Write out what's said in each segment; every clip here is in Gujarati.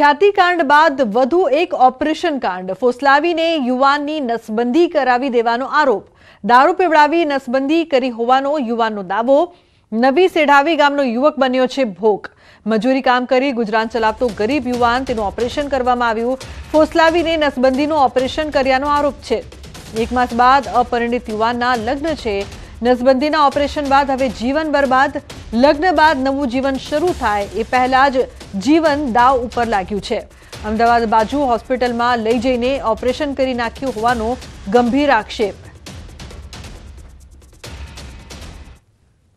ઘાતીकांड બાદ વધુ એક ઓપરેશન कांड ફોસલાવીને યુવાનની નસબંધી કરાવી દેવાનો આરોપ દારૂ પીવડાવી નસબંધી કરી હોવાનો યુવાનનો દાવો નવી શેઢાવી ગામનો યુવક બન્યો છે ભોક મજૂરી કામ કરી ગુજરાત ચલાવતો ગરીબ યુવાન તેનો ઓપરેશન કરવામાં આવ્યો ફોસલાવીને નસબંધીનો ઓપરેશન કર્યાનો આરોપ છે એક માસ બાદ અપરીણિત યુવાનના લગ્ન છે નસબંધીના ઓપરેશન બાદ હવે જીવન બરબાદ લગ્ન બાદ નવું જીવન શરૂ થાય એ પહેલા જ જીવન દાવ ઉપર લાગ્યું છે અમદાવાદ બાજુ હોસ્પિટલમાં લઈ જઈને ઓપરેશન કરી નાખ્યું હોવાનો ગંભીર આક્ષેપ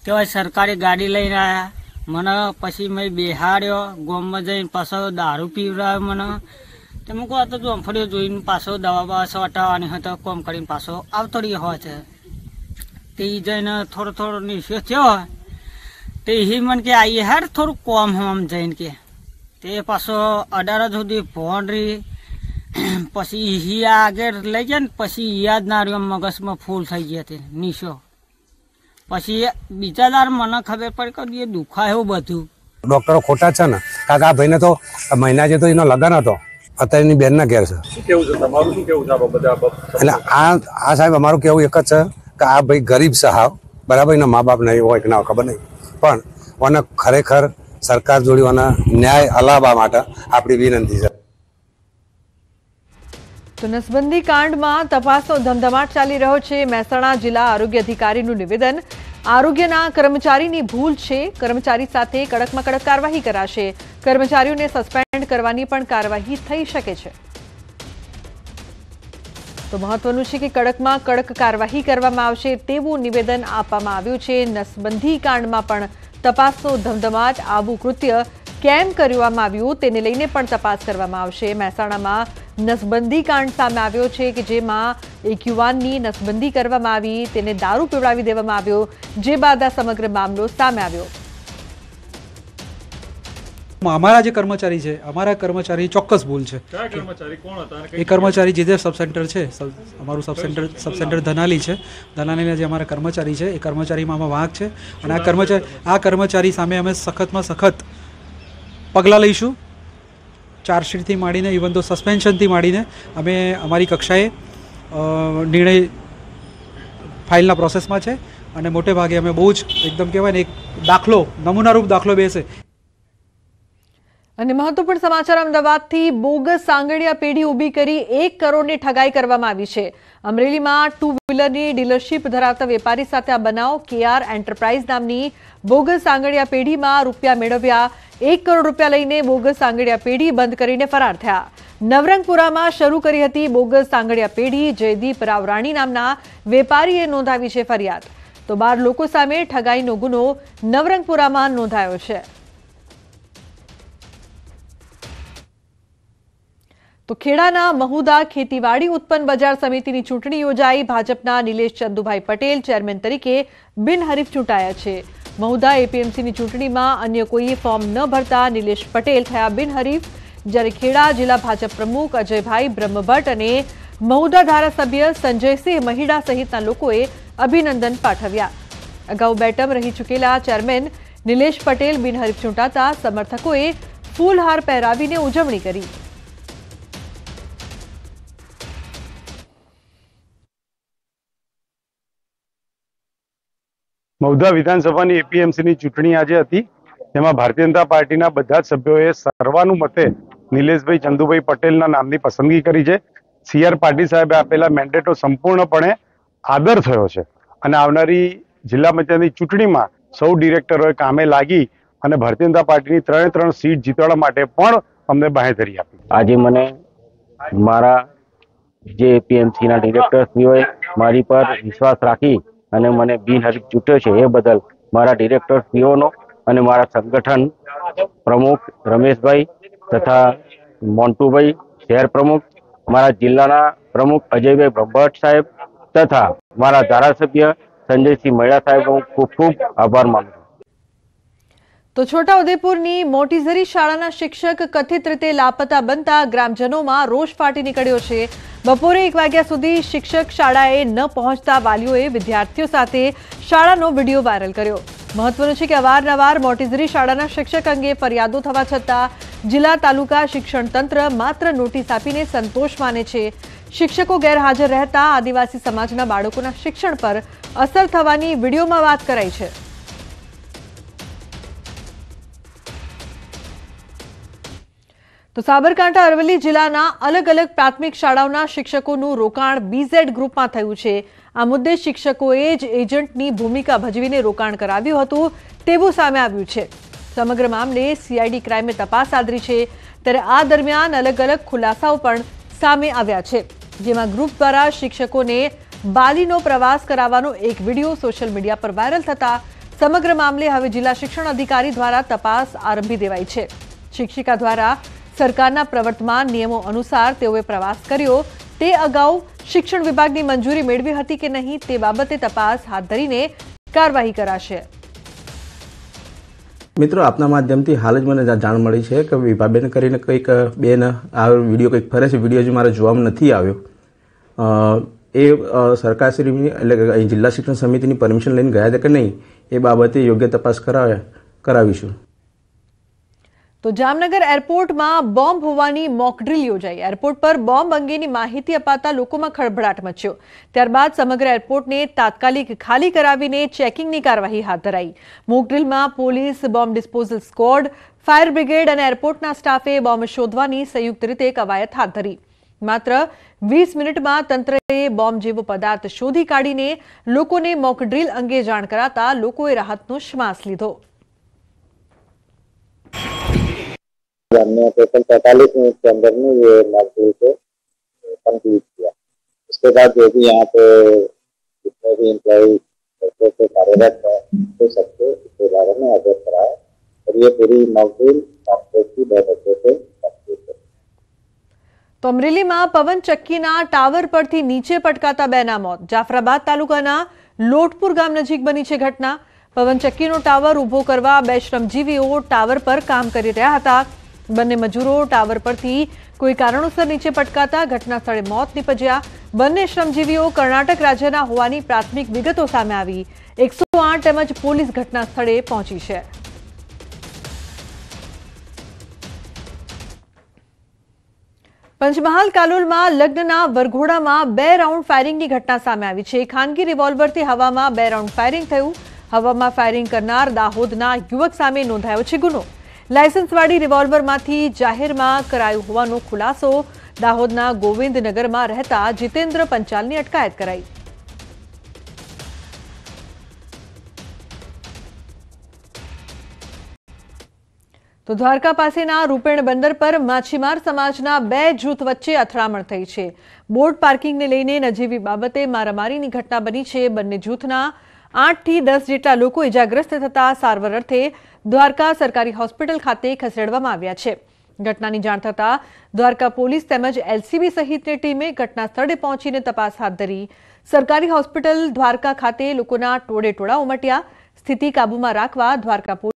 તેઓ સરકારી ગાડી લઈને આવ્યા મને પછી મેં બેહાડ્યો ગોમમાં જઈને પાછો દારૂ પીવડાવ્યો મને તે મૂકો આ તો જોંફળીઓ જોઈને પાછો દવા પાછો હટાવવાની તો કોમ કરીને પાછો આવતો રહ્યો હોય છે તે જઈને થોડો થોડો નિશ્ચય થયો હોય તે એ મને કે આઈએ હાર થોડુંક કોમ હમ જઈને કે તે પાછો અઢાર સુધી ફોન રહી પછી હી આગળ લઈ જાય ને પછી યાદ ના રહ્યો મગજમાં ફૂલ થઈ ગયા તે નીશો પછી બીજા દાર મને ખબર પડી કે એ એવું બધું ડોક્ટરો ખોટા છે ને કાકા આ ભાઈને તો મહિના જે તો એનો લગન હતો અત્યારે એની બેનના ઘેર છે શું એટલે આ આ સાહેબ અમારું કેવું એક જ છે કે આ ભાઈ ગરીબ છે બરાબર એના મા બાપ નહીં હોય કે ના ખબર નહીં પણ ઓને ખરેખર સરકાર જોડી ન્યાય અલાવવા માટે આપણી વિનંતી છે તો નસબંધી કાંડમાં તપાસનો ધમધમાટ ચાલી રહ્યો છે મહેસાણા જિલ્લા આરોગ્ય અધિકારીનું નિવેદન આરોગ્યના કર્મચારીની ભૂલ છે કર્મચારી સાથે કડકમાં કડક કાર્યવાહી કરાશે કર્મચારીઓને સસ્પેન્ડ કરવાની પણ કાર્યવાહી થઈ શકે છે તો મહત્વનું છે કે કડકમાં કડક કાર્યવાહી કરવામાં આવશે તેવું નિવેદન આપવામાં આવ્યું છે નસબંધી કાનમાં પણ તપાસો ધમધમાટ આવું કૃત્ય કેમ કર્યું આવવામાં આવ્યું તેને લઈને પણ તપાસ કરવામાં આવશે મહેસાણામાં નસબંધી કાન સામે આવ્યો છે કે જેમાં એક યુવાનની નસબંધી કરવામાં આવી તેને દારૂ પીવડાવી દેવામાં આવ્યો જે બાદ આ સમગ્ર મામલો સામે આવ્યો અમારા જે કર્મચારી છે અમારા કર્મચારી ચોક્કસ ભૂલ છે એ કર્મચારી જે જે સબ સેન્ટર છે અમારું સબ સેન્ટર સબ સેન્ટર ધનાલી છે ધનાલીના જે અમારા કર્મચારી છે એ કર્મચારીમાં આમાં વાંક છે અને આ કર્મચારી આ કર્મચારી સામે અમે સખતમાં સખત પગલાં લઈશું ચાર્જશીટથી માંડીને ઇવન તો સસ્પેન્શનથી માંડીને અમે અમારી કક્ષાએ નિર્ણય ફાઇલના પ્રોસેસમાં છે અને મોટે ભાગે અમે બહુ જ એકદમ કહેવાય ને એક દાખલો નમૂનારૂપ દાખલો બેસે અને મહત્વપૂર્ણ સમાચાર અમદવાદી બોગસ સાંગળિયા પેઢી ઉભી કરી 1 કરોડની ઠગાઈ કરવામાં આવી છે અમરેલીમાં ટુ વ્હીલરની ડીલરશીપ ધરાવતા વેપારી સાથે આ બનાવ કે આર એન્ટરપ્રાઇઝ નામની બોગસ સાંગળિયા પેઢીમાં રૂપિયા મેડવ્યા 1 કરોડ રૂપિયા લઈને બોગસ સાંગળિયા પેઢી બંધ કરીને ફરાર થયા નવરંગપુરામાં શરૂ કરી હતી બોગસ સાંગળિયા પેઢી જયદીપ રાવરાણી નામના વેપારીએ નોધાવી છે ફરિયાદ તો 12 લોકો સામે ઠગાઈ નો ગુનો નવરંગપુરામાં નોંધાયો છે તો ખેડાના મહોદા ખેતીવાડી ઉત્પન્ન બજાર સમિતિની ચૂંટણી યોજાઈ ભાજપના નીલેશ ચંદુભાઈ પટેલ ચેરમેન તરીકે બિન હરીફ ચૂંટાયા છે મહોદા એપીએમસીની ચૂંટણીમાં અન્ય કોઈ ફોર્મ ન ભરતા નીલેશ પટેલ થયા બિન હરીફ જરે ખેડા જિલ્લા ભાજપ પ્રમુખ અજયભાઈ બ્રહ્મભટ અને મહોદાધારા સભ્ય સંજયસિંહ મહીડા સહિતના લોકોએ અભિનંદન પાઠવ્યા અગવ બેટમ રહી ચૂકેલા ચેરમેન નીલેશ પટેલ બિન હરીફ ચૂંટાતા સમર્થકોએ ફૂલહાર પહેરાવીને ઉજવણી કરી મૌધા વિધાનસભાની એપીએમસીની ચૂંટણી આજે હતી તેમાં ભારતીય જનતા પાર્ટીના બધા જ સભ્યોએ સર્વાનુમતે નિલેશભાઈ ચંદુભાઈ પટેલના નામની પસંદગી કરી છે સીઆર આર સાહેબે આપેલા મેન્ડેટો સંપૂર્ણપણે આદર થયો છે અને આવનારી જિલ્લા પંચાયતની ચૂંટણીમાં સૌ ડિરેક્ટરોએ કામે લાગી અને ભારતીય જનતા પાર્ટીની ત્રણે ત્રણ સીટ જીતવા માટે પણ અમને બાહેધરી આપી આજે મને મારા જે પીએમસીના ડિરેક્ટરશ્રીઓએ મારી પર વિશ્વાસ રાખી અને મને બિનહરીફ ચૂંટ્યો છે એ બદલ મારા ડિરેક્ટર સીઓનો અને મારા સંગઠન પ્રમુખ રમેશભાઈ તથા મોન્ટુભાઈ શહેર પ્રમુખ મારા જિલ્લાના પ્રમુખ અજયભાઈ બ્રહ્મભટ્ટ સાહેબ તથા મારા ધારાસભ્ય સંજયસિંહ મહિલા હું ખૂબ ખૂબ આભાર માનું છું તો છોટા ઉદેપુરની મોટીઝરી શાળાના શિક્ષક કથિત રીતે લાપતા બનતા ગ્રામજનોમાં રોષપાટી નીકળ્યો છે બપોરે 1 વાગ્યા સુધી શિક્ષક શાળાએ ન પહોંચતા વાલીઓએ વિદ્યાર્થીઓ સાથે શાળાનો વિડિયો વાયરલ કર્યો મહત્વનું છે કે અવારનવાર મોટીઝરી શાળાના શિક્ષક અંગે ફરિયાદો થવા છતાં જિલ્લા તાલુકા શિક્ષણ તંત્ર માત્ર નોટિસ આપીને સંતોષ માને છે શિક્ષકો ગેરહાજર રહેતા આદિવાસી સમાજના બાળકોના શિક્ષણ પર અસર થવાની વિડિયોમાં વાત કરાઈ છે તો સાબરકાંઠા અરવલ્લી જિલ્લાના અલગ અલગ પ્રાથમિક શાળાઓના શિક્ષકોનું રોકાણ બીઝેડ ગ્રુપમાં થયું છે આ મુદ્દે શિક્ષકોએ જ એજન્ટની ભૂમિકા ભજવીને રોકાણ કરાવ્યું હતું તેવું સામે આવ્યું છે સમગ્ર મામલે સીઆઈડી ક્રાઇમે તપાસ આદરી છે ત્યારે આ દરમિયાન અલગ અલગ ખુલાસાઓ પણ સામે આવ્યા છે જેમાં ગ્રુપ દ્વારા શિક્ષકોને બાલીનો પ્રવાસ કરાવવાનો એક વિડીયો સોશિયલ મીડિયા પર વાયરલ થતા સમગ્ર મામલે હવે જિલ્લા શિક્ષણ અધિકારી દ્વારા તપાસ આરંભી દેવાઈ છે શિક્ષિકા દ્વારા સરકારના પ્રવર્તમાન નિયમો અનુસાર તેવો પ્રવાસ કર્યો તે અગાઉ શિક્ષણ વિભાગની મંજૂરી મળવી હતી કે નહીં તે બાબતે તપાસ હાથ ધરીને કાર્યવાહી કરાશે મિત્રો આપના માધ્યમથી હાલ જ મને જાણ મળી છે કે વિભાબેન કરીને કઈક બેન આ વિડિયો કઈક ફરે છે વિડીયો મારા જોવામાં નથી આવ્યો એ સરકારી શ્રી એટલે જિલ્લા શિક્ષણ સમિતિની પરમિશન લઈને ગયા કે નહીં એ બાબતે યોગ્ય તપાસ કરાવ કરાવીશું તો જામનગર એરપોર્ટમાં બોમ્બ હોવાની મોકડ્રીલ યોજાઈ એરપોર્ટ પર બોમ્બ અંગેની માહિતી અપાતા લોકોમાં ખળભળાટ મચ્યો ત્યારબાદ સમગ્ર એરપોર્ટને તાત્કાલિક ખાલી કરાવીને ચેકિંગની કાર્યવાહી હાથ ધરાઈ મોકડ્રીલમાં police bomb disposal squad fire brigade અને એરપોર્ટના સ્ટાફે બોમ્બ શોધવાની સંયુક્ત રીતે કવાયત હાથ ધરી માત્ર વીસ મિનિટમાં તંત્રએ બોમ્બ જેવો પદાર્થ શોધી કાઢીને લોકોને મોકડ્રીલ અંગે જાણ કરાતા લોકોએ રાહતનો શ્વાસ લીધો हमने टोटल पैंतालीस मिनट के अंदर में ये मॉड्यूल को कंप्लीट किया उसके बाद जो भी यहाँ पे जितने भी एम्प्लॉय बच्चों कार्यरत है तो सबको इसके बारे में अवगत कराया और ये पूरी मॉड्यूल की बच्चों से તો અમરેલીમાં પવન ચક્કીના ટાવર પરથી નીચે પટકાતા બેના મોત જાફરાબાદ તાલુકાના લોટપુર ગામ નજીક બની છે ઘટના પવન ચક્કીનો ટાવર ઊભો કરવા બે શ્રમજીવીઓ ટાવર પર કામ કરી રહ્યા હતા બંને મજૂરો ટાવર પરથી કોઈ કારણોસર નીચે પટકાતા ઘટના સ્થળે મોત નિપજ્યા બંને શ્રમજીવીઓ કર્ણાટક રાજ્યના હોવાની પ્રાથમિક વિગતો સામે આવી એકસો તેમજ પોલીસ ઘટના સ્થળે પહોંચી છે પંચમહાલ કાલોલમાં લગ્નના વરઘોડામાં બે રાઉન્ડ ફાયરિંગની ઘટના સામે આવી છે ખાનગી રિવોલ્વરથી હવામાં બે રાઉન્ડ ફાયરિંગ થયું હવામાં ફાયરિંગ કરનાર દાહોદના યુવક સામે નોંધાયો છે ગુનો લાઈસન્સવાળી રિવોલ્વરમાંથી જાહેરમાં કરાયું હુમલો દાહોદના ગોવિંદ નગરમાં રહેતા જીતેન્દ્ર પંચાલની અટકાયત કરાઈ તો ધારકા પાસેના રૂપેણ બંદર પર માછીમાર સમાજના બે યુuth વચ્ચે અથડામણ થઈ છે બોર્ડ parking ને લઈને નજીવી બાબતે મારામારીની ઘટના બની છે બંને યુuthના 8 થી 10 જેટલા લોકો ઈજાગ્રસ્ત થતા સારવર અર્થે દ્વારકા સરકારી હોસ્પિટલ ખાતે ખસેડવામાં આવ્યા છે ઘટનાની જાણ થતા દ્વારકા પોલીસ તેમજ એલસીબી સહિતની ટીમે ઘટનાસ્થળે પહોંચીને તપાસ હાથ ધરી સરકારી હોસ્પિટલ દ્વારકા ખાતે લોકોના ટોડે ટોળા ઉમટ્યા સ્થિતિ કાબૂમાં રાખવા દ્વારકા પોલીસ